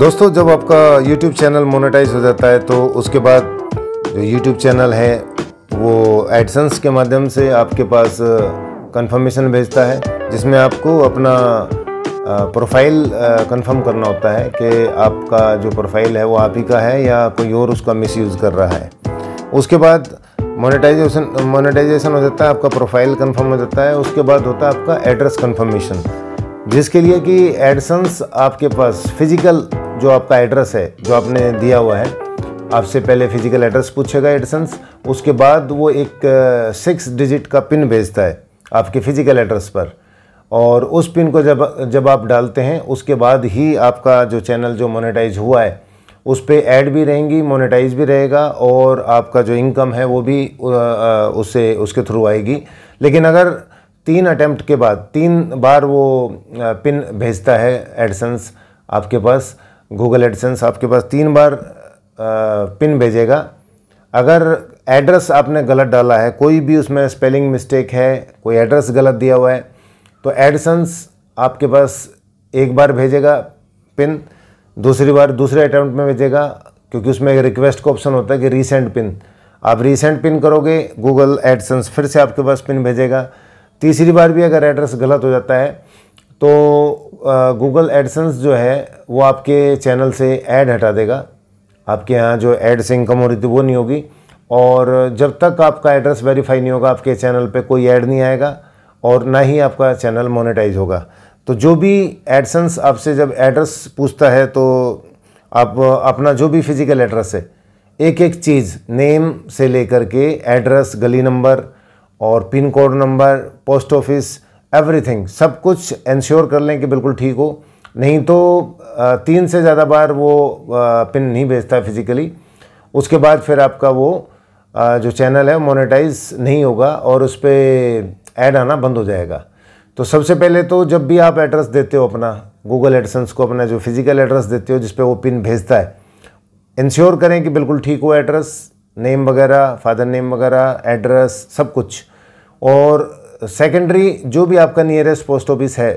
दोस्तों जब आपका यूट्यूब चैनल मोनेटाइज हो जाता है तो उसके बाद जो यूट्यूब चैनल है वो एडसन्स के माध्यम से आपके पास कंफर्मेशन भेजता है जिसमें आपको अपना प्रोफाइल कंफर्म करना होता है कि आपका जो प्रोफाइल है वो आप ही का है या कोई और उसका मिसयूज़ कर रहा है उसके बाद मोनेटाइजेशन मोनेटाइजेशन हो जाता है आपका प्रोफाइल कंफर्म हो जाता है उसके बाद होता है आपका एड्रेस कंफर्मेशन जिसके लिए कि एडसन्स आपके पास फिजिकल जो आपका एड्रेस है जो आपने दिया हुआ है आपसे पहले फिजिकल एड्रेस पूछेगा एडसन्स उसके बाद वो एक सिक्स डिजिट का पिन भेजता है आपके फिजिकल एड्रेस पर और उस पिन को जब जब आप डालते हैं उसके बाद ही आपका जो चैनल जो मोनेटाइज हुआ है उस पर ऐड भी रहेंगी मोनेटाइज भी रहेगा और आपका जो इनकम है वो भी उससे उसके थ्रू आएगी लेकिन अगर तीन अटैम्प्ट के बाद तीन बार वो पिन भेजता है एडसन्स आपके पास गूगल एडसेंस आपके पास तीन बार पिन भेजेगा अगर एड्रेस आपने गलत डाला है कोई भी उसमें स्पेलिंग मिस्टेक है कोई एड्रेस गलत दिया हुआ है तो एडसेंस आपके पास एक बार भेजेगा पिन दूसरी बार दूसरे अटैम्प्ट में भेजेगा क्योंकि उसमें एक रिक्वेस्ट का ऑप्शन होता है कि रीसेंट पिन आप रीसेंट पिन करोगे गूगल एडसन्स फिर से आपके पास पिन भेजेगा तीसरी बार भी अगर एड्रेस गलत हो जाता है तो गूगल एडसेंस जो है वो आपके चैनल से ऐड हटा देगा आपके यहाँ जो ऐड से इनकम हो रही थी वो नहीं होगी और जब तक आपका एड्रेस वेरीफाई नहीं होगा आपके चैनल पे कोई ऐड नहीं आएगा और ना ही आपका चैनल मोनेटाइज होगा तो जो भी एडसेंस आपसे जब एड्रेस पूछता है तो आप अपना जो भी फिज़िकल एड्रेस है एक एक चीज़ नेम से लेकर के एड्रेस गली नंबर और pin code number post office everything सब कुछ इंश्योर कर लें कि बिल्कुल ठीक हो नहीं तो तीन से ज़्यादा बार वो पिन नहीं भेजता फिज़िकली उसके बाद फिर आपका वो जो चैनल है मोनेटाइज नहीं होगा और उस पर ऐड आना बंद हो जाएगा तो सबसे पहले तो जब भी आप एड्रेस देते हो अपना गूगल एडसन्स को अपना जो फिज़िकल एड्रेस देते हो जिसपे वो पिन भेजता है इंश्योर करें कि बिल्कुल ठीक हो एड्रेस नेम वगैरह फादर नेम वगैरह एड्रेस सब कुछ और सेकेंडरी जो भी आपका नियरेस्ट पोस्ट ऑफिस है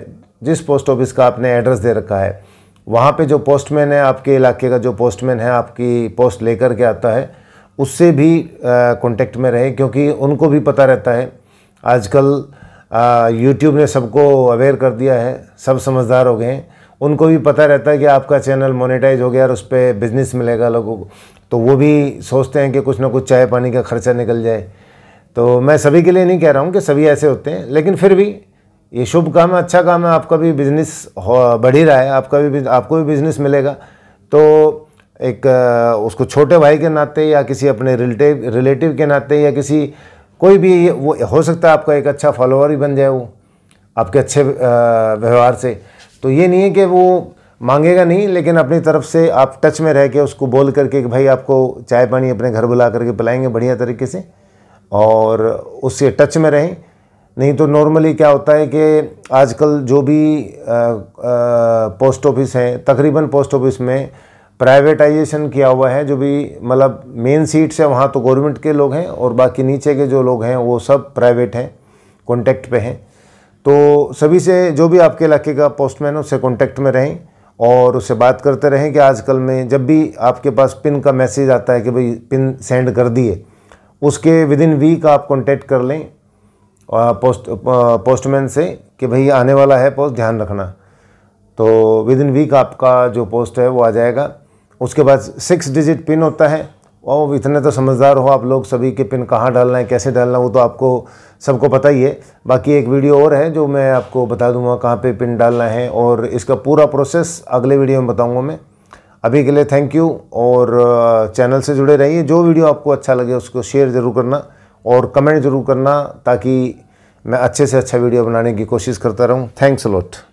जिस पोस्ट ऑफिस का आपने एड्रेस दे रखा है वहाँ पे जो पोस्टमैन है आपके इलाके का जो पोस्टमैन है आपकी पोस्ट लेकर के आता है उससे भी कांटेक्ट में रहें क्योंकि उनको भी पता रहता है आजकल यूट्यूब ने सबको अवेयर कर दिया है सब समझदार हो गए हैं उनको भी पता रहता है कि आपका चैनल मोनेटाइज हो गया और उस पर बिज़नेस मिलेगा लोगों को तो वो भी सोचते हैं कि कुछ ना कुछ चाय पानी का खर्चा निकल जाए तो मैं सभी के लिए नहीं कह रहा हूँ कि सभी ऐसे होते हैं लेकिन फिर भी ये शुभ काम है अच्छा काम है आपका भी बिजनेस बढ़ ही रहा है आपका भी आपको भी बिजनेस मिलेगा तो एक उसको छोटे भाई के नाते या किसी अपने रिलेटिव रिलेटिव के नाते या किसी कोई भी वो हो सकता है आपका एक अच्छा फॉलोअर ही बन जाए वो आपके अच्छे व्यवहार से तो ये नहीं है कि वो मांगेगा नहीं लेकिन अपनी तरफ से आप टच में रह के उसको बोल करके कि भाई आपको चाय पानी अपने घर बुला करके पिलाएंगे बढ़िया तरीके से और उससे टच में रहें नहीं तो नॉर्मली क्या होता है कि आजकल जो भी आ, आ, पोस्ट ऑफिस हैं तकरीबन पोस्ट ऑफिस में प्राइवेटाइजेशन किया हुआ है जो भी मतलब मेन सीट्स है वहाँ तो गवर्नमेंट के लोग हैं और बाकी नीचे के जो लोग हैं वो सब प्राइवेट हैं कॉन्टैक्ट पे हैं तो सभी से जो भी आपके इलाके का पोस्टमैन है उससे कॉन्टैक्ट में रहें और उससे बात करते रहें कि आजकल में जब भी आपके पास पिन का मैसेज आता है कि भाई पिन सेंड कर दिए उसके विद इन वीक आप कॉन्टेक्ट कर लें पोस्ट पोस्टमैन से कि भाई आने वाला है पोस्ट ध्यान रखना तो विद इन वीक आपका जो पोस्ट है वो आ जाएगा उसके बाद सिक्स डिजिट पिन होता है और इतने तो समझदार हो आप लोग सभी के पिन कहाँ डालना है कैसे डालना है वो तो आपको सबको पता ही है बाकी एक वीडियो और है जो मैं आपको बता दूंगा कहाँ पे पिन डालना है और इसका पूरा प्रोसेस अगले वीडियो में बताऊंगा मैं अभी के लिए थैंक यू और चैनल से जुड़े रहिए जो वीडियो आपको अच्छा लगे उसको शेयर ज़रूर करना और कमेंट ज़रूर करना ताकि मैं अच्छे से अच्छा वीडियो बनाने की कोशिश करता रहूँ थैंक्स अ लॉट